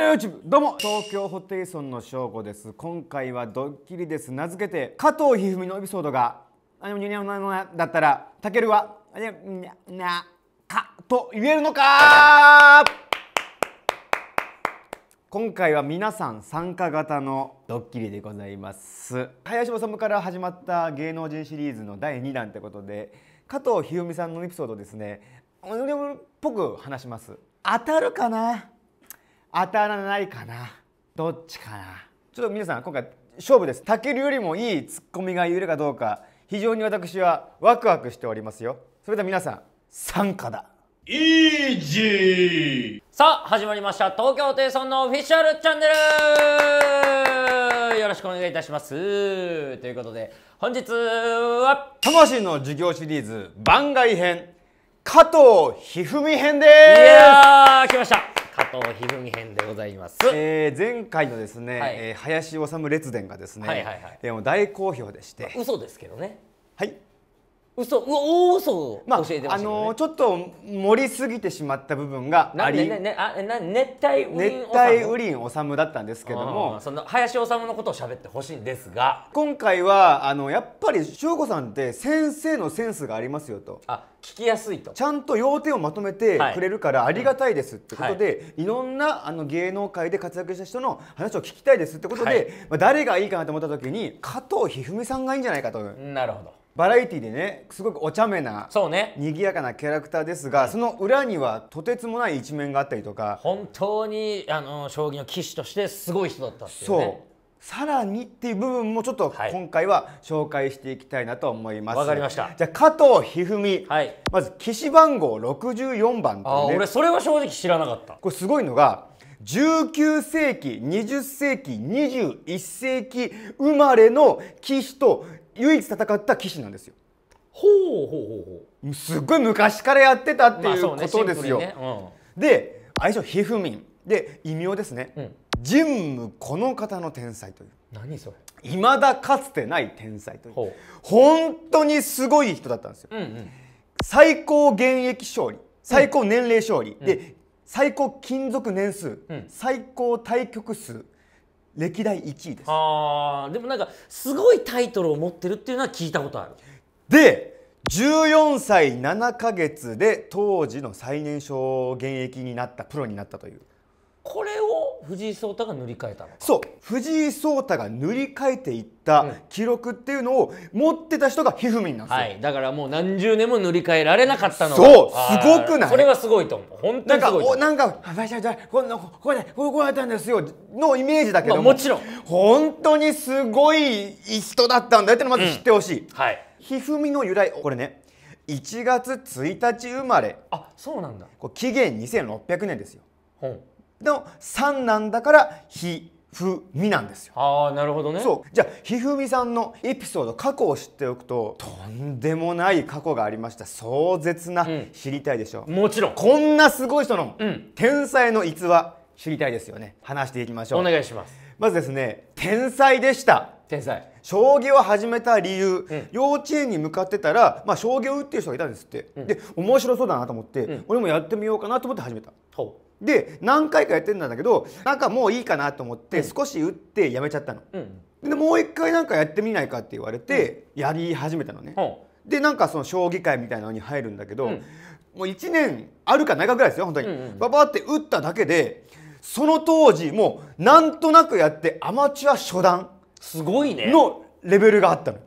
の y o u t u b どうも東京ホテイソンのしょう吾です今回はドッキリです名付けて加藤一二三のエピソードがあのニャニャだったらたけるはあニャニャニャかと言えるのか今回は皆さん参加型のドッキリでございます林修から始まった芸能人シリーズの第二弾ってことで加藤一二三さんのエピソードですねっぽく話します当たるかな当たらないかなどっちかなちょっと皆さん今回勝負ですたけるよりもいいツッコミが言えるかどうか非常に私はワクワクしておりますよそれでは皆さん参加だイージーさあ始まりました東京低ンのオフィシャルチャンネルよろしくお願いいたしますということで本日は魂の授業シリーズ番外編加藤一二三編ですいやー来ました非文編でございます、えー、前回のですね、はい、えー、林修列伝がですね、はいはいはい、大好評でして嘘ですけどねはい嘘う大嘘まあ、教えてました、ね、あのー、ちょっと盛りすぎてしまった部分があり、ねね、あ熱帯雨林熱帯雨林治だったんですけども、その林治のことを喋ってほしいんですが今回はあのやっぱり翔子さんって先生のセンスがありますよとあ聞きやすいとちゃんと要点をまとめてくれるからありがたいですってことで、はいはい、いろんなあの芸能界で活躍した人の話を聞きたいですってことで、はい、まあ、誰がいいかなと思った時に加藤一二三さんがいいんじゃないかとなるほどバラエティでねすごくお茶目なそうね賑やかなキャラクターですが、その裏にはとてつもない一面があったりとか本当にあの将棋の棋士としてすごい人だったっていう、ね、そうさらにっていう部分もちょっと今回は紹介していきたいなと思いますわ、はい、かりましたじゃあ加藤一二三、はい、まず棋士番号64番と、ね、あ俺それは正直知らなかったこれすごいのが19世紀20世紀21世紀生まれの棋士と唯一戦った騎士なんですよ。ほうほうほうほうすっごい昔からやってたっていうことですよ。まあねねうん、で愛称ひふみんで異名ですね、うん、神武この方の天才という何それいまだかつてない天才という本当にすごい人だったんですよ。うんうん、最高現役勝利最高年齢勝利、うん、で最高勤続年数、最高対局数歴代1位ですあでもなんかすごいタイトルを持ってるっていうのは聞いたことあるで14歳7か月で当時の最年少現役になったプロになったというこれを藤井聡太が塗り替えたのそう藤井聡太が塗り替えていった記録っていうのを持ってた人がひふみんなんですよ、はい、だからもう何十年も塗り替えられなかったのそうすごくないそれはすごいと思う本当にすごいと思うなんか「あっじゃじゃこんなこれこうこうやったんですよ」のイメージだけども,、もちろん本当にすごい人だったんだよってのまず知ってほしい、うん、はいひふみの由来これね1月1日生まれあそうなんだこれ紀元2600年ですよ、うんの三なんだからひふみなんですよああなるほどねそうじゃあひふみさんのエピソード過去を知っておくととんでもない過去がありました壮絶な、うん、知りたいでしょう。もちろんこんなすごい人の、うん、天才の逸話知りたいですよね話していきましょうお願いしますまずですね天才でした天才将棋を始めた理由、うん、幼稚園に向かってたら、まあ、将棋を打ってる人がいたんですって、で面白そうだなと思って、俺もやってみようかなと思って始めた、ほうで何回かやってんだけどなんかもういいかなと思って少し打ってやめちゃったの、うん、でもう一回なんかやってみないかって言われて、やり始めたのね、うん、でなんかその将棋界みたいなのに入るんだけど、うん、もう1年あるかないかぐらいですよ本当に、うんうん、ババって打っただけでその当時もうなんとなくやってアマチュア初段すごいねのレベルがあったの。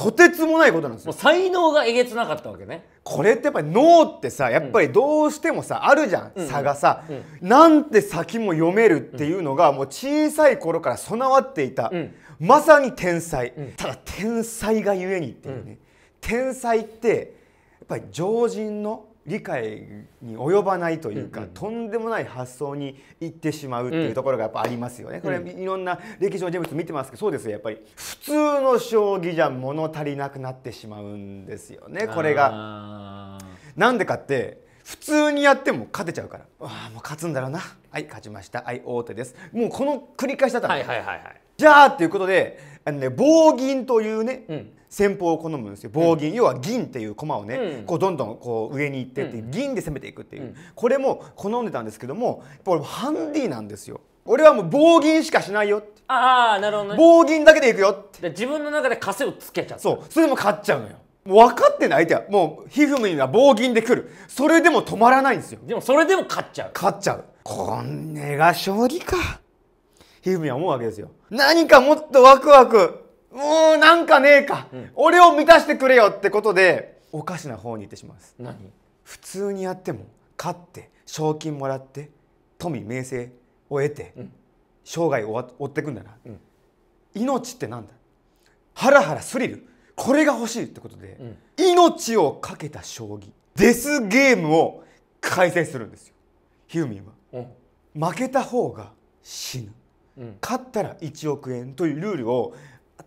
とてつもないことなんですよ才能がえげつなかったわけねこれってやっぱり脳ってさやっぱりどうしてもさ、うん、あるじゃん、差がさ、うん、なんて先も読めるっていうのが、もう小さい頃から備わっていた、うん、まさに天才、ただ天才がゆえにっていうね、天才ってやっぱり常人の理解に及ばないというか、うんうん、とんでもない発想に行ってしまうっていうところがやっぱありますよね。これいろんな歴史の人物見てますけどそうですよやっぱり普通の将棋じゃ物足りなくなってしまうんですよねこれが。なんでかって普通にやっても勝てちゃうからああもう勝つんだろうなはい勝ちましたはい王手ですもうこの繰り返しだったんはいはいはいはいじゃあっていうことであの、ね、棒銀というね、うん、戦法を好むんですよ棒銀、うん、要は銀っていう駒をね、うん、こうどんどんこう上に行ってって、うん、銀で攻めていくっていう、これも好んでたんですけどもやっぱ俺ハンディなんですよ。俺はもう棒銀しかしないよああなるほど、ね、棒銀だけでいくよって自分の中で枷をつけちゃうそうそれでも勝っちゃうのよもう分かってない相手はもうひふむには棒銀でくるそれでも止まらないんですよでもそれでも勝っちゃう勝っちゃうこんねが将棋かひふみは思うわけですよ何かもっとワクワクもうなんかねえか、うん、俺を満たしてくれよってことでおかしな方に行ってしまうんです何普通にやっても勝って賞金もらって富名声を得て、うん、生涯を追ってくんだな、うん、命ってなんだハラハラスリルこれが欲しいってことで、うん、命をかけた将棋デスゲームを開催するんですよヒューミンは、負けた方が死ぬ勝ったら1億円というルールを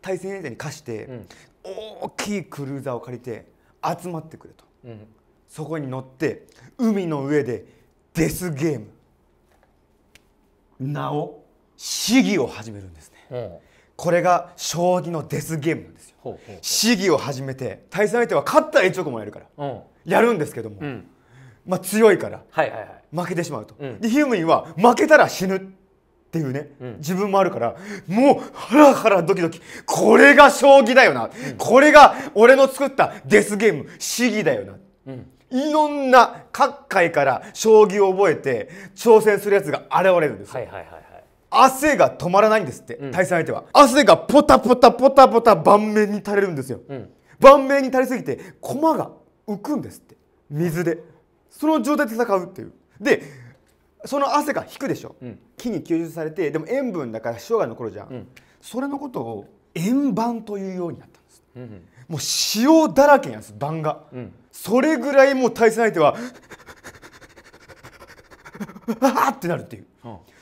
対戦相手に課して、大きいクルーザーを借りて集まってくれと、そこに乗って海の上でデスゲーム名を市議を始めるんですね、これが将棋のデスゲームなんですよ市議を始めて対戦相手は勝ったら1億もらえるから、やるんですけども、まあ強いから、負けてしまうと、でヒュームンは負けたら死ぬっていうね、うん、自分もあるからもうハラハラドキドキこれが将棋だよな、うん、これが俺の作ったデスゲーム試技だよな、うん、いろんな各界から将棋を覚えて挑戦するやつが現れるんですはいはいはいはい、汗が止まらないんですって、対戦相手は汗がポタポタポタポタ盤面に垂れるんですよ、盤面に垂れすぎて駒が浮くんですって水でその状態で戦うっていうでその汗が引くでしょ、うん、木に吸収されてでも塩分だから塩が残るじゃん、うん、それのことを円盤というようになったんです、うんうん、もう塩だらけなんです盤が、うん、それぐらいもう対戦相手は あってなるっていう、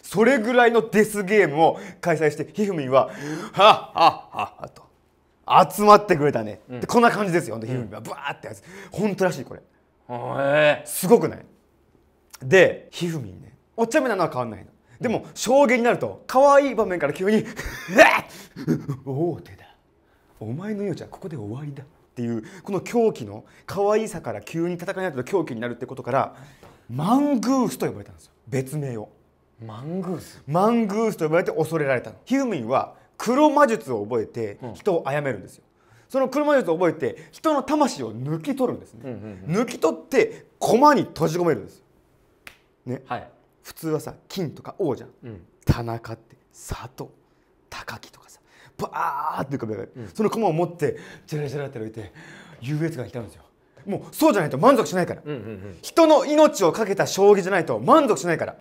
それぐらいのデスゲームを開催してひふみんは「はっはっはっと集まってくれたね、うん、こんな感じですよほんひふみんはブワーってやつ本当らしいこれ、えー、すごくないでひふみんねお茶目なのは変わんないのでも衝撃になると可愛い場面から急に「大手だお前の命はここで終わりだ」っていうこの狂気の可愛さから急に戦いになると狂気になるってことからマングースと呼ばれたんですよ別名をマングースマングースと呼ばれて恐れられたのヒみんミンは黒魔術を覚えて人を殺めるんですよ、その黒魔術を覚えて人の魂を抜き取るんですね、抜き取って駒に閉じ込めるんですね、はい、普通はさ金とか王じゃん、うん、田中って佐藤高木とかさバーって浮かべる、うん、その駒を持ってジャラジャラって置いて優越感来たんですよもうそうじゃないと満足しないから、うんうんうん、人の命をかけた将棋じゃないと満足しないから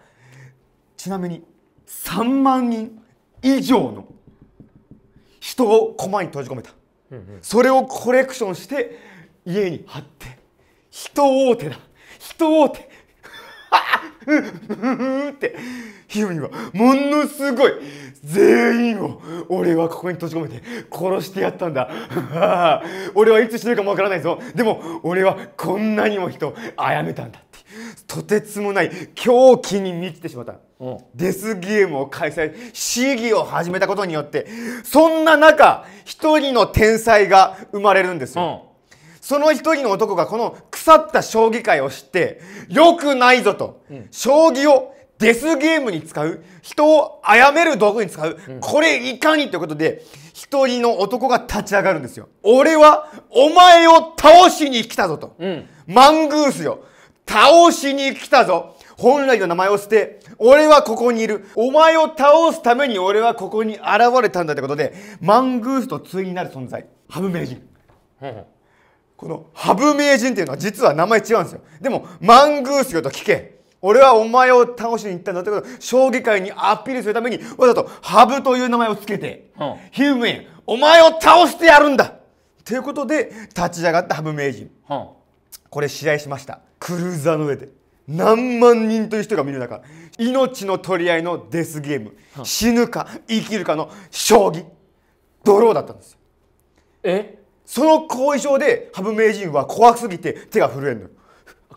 ちなみに3万人以上の人を駒に閉じ込めた、うんうん、それをコレクションして家に貼って人大手だ人大手 って、ヒロミはものすごい全員を俺はここに閉じ込めて殺してやったんだ。俺はいつ死ぬかもわからないぞ。でも俺はこんなにも人を殺めたんだって。とてつもない狂気に満ちてしまった。ん、デスゲームを開催市議を始めたことによってそんな中一人の天才が生まれるんですよ、その一人の男がこの腐った将棋界を知って、よくないぞと、うん、将棋をデスゲームに使う、人を殺める道具に使う、うん、これいかにということで、一人の男が立ち上がるんですよ。俺はお前を倒しに来たぞと。うん、マングースよ。倒しに来たぞ。本来の名前を捨て、俺はここにいる。お前を倒すために俺はここに現れたんだってことで、マングースと対になる存在。ハブ名人。このハブ名人っていうのは実は名前違うんですよでもマングースよと聞け俺はお前を倒しに行ったんだってこと将棋界にアピールするためにわざとハブという名前を付けて、ヒューメンお前を倒してやるんだっていうことで立ち上がったハブ名人、これ試合しましたクルーザーの上で何万人という人が見る中命の取り合いのデスゲーム、死ぬか生きるかの将棋ドローだったんですよえその後遺症で羽生名人は怖すぎて手が震えんの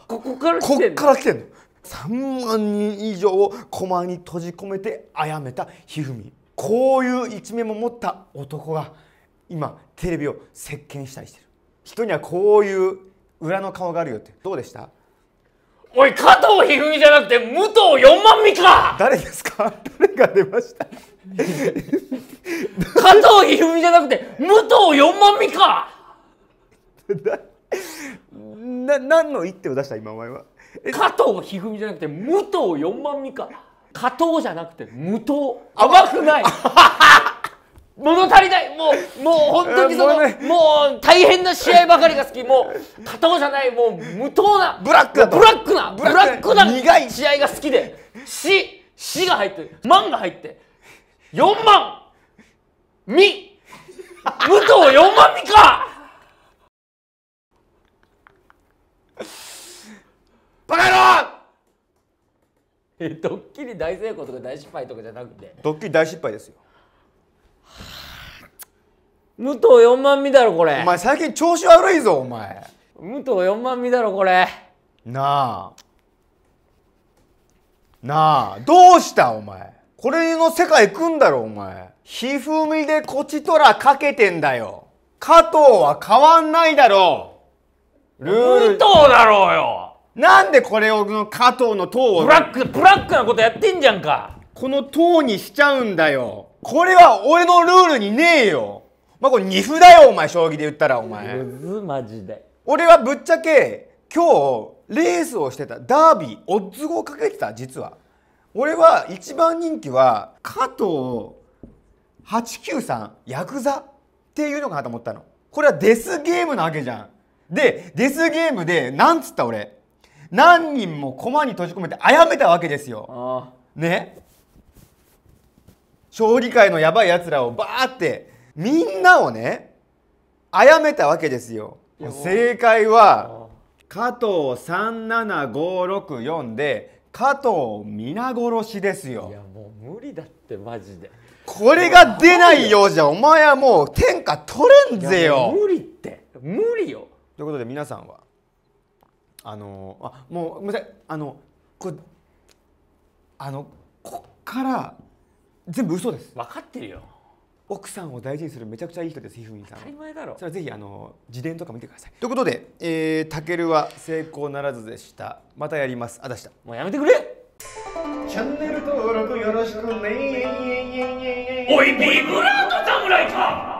ここから来てんのこっから来てんの3万人以上を駒に閉じ込めてあやめた一二三こういう一面も持った男が今テレビを席巻したりしてる人にはこういう裏の顔があるよってどうでしたおい加藤一二三じゃなくて武藤四万美か誰ですか誰が出ました 加藤一二三じゃなくて武藤四万美かな何の一手を出した今お前は加藤一二三じゃなくて武藤四万美か加藤じゃなくて武藤甘くない 物足りないもうもう本当にその、もう大変な試合ばかりが好きもう片方じゃないもう無糖なブラックだブラックなブラックな試合が好きで「し」「し」が入って「る「万」が入って四万「み」武藤四万みかバカ野郎ドッキリ大成功とか大失敗とかじゃなくてドッキリ大失敗ですよ武藤4万見だろこれお前最近調子悪いぞお前武藤4万見だろこれなあなあどうしたお前これの世界行くんだろお前ひふみでこちとらかけてんだよ加藤は変わんないだろうルール武藤だろうよなんでこれを加藤の塔をブラックブラックなことやってんじゃんかこの塔にしちゃうんだよこれは俺のルールにねえよまあこれ二歩だよお前将棋で言ったらお前むずマジで俺はぶっちゃけ今日レースをしてたダービーオッズをかけてた実は俺は一番人気は加藤893ヤクザっていうのかなと思ったのこれはデスゲームなわけじゃんでデスゲームで何つった俺何人も駒に閉じ込めてあやめたわけですよね将棋界のやばいやつらをバーってみんなをね殺めたわけですよ正解は加藤37564で加藤皆殺しですよいやもう無理だってマジでこれが出ないようじゃお前はもう天下取れんぜよ無理って無理よということで皆さんはあのあもうごめんなさいあのこあのこっから全部嘘です分かってるよ奥さんを大事にするめちゃくちゃいい人ですひふみさん当たり前だろそれはぜひあの自伝とか見てくださいということでえー、タケルは成功ならずでしたまたやりますあだしたもうやめてくれチャンネル登録よろしくねおいビブラート侍か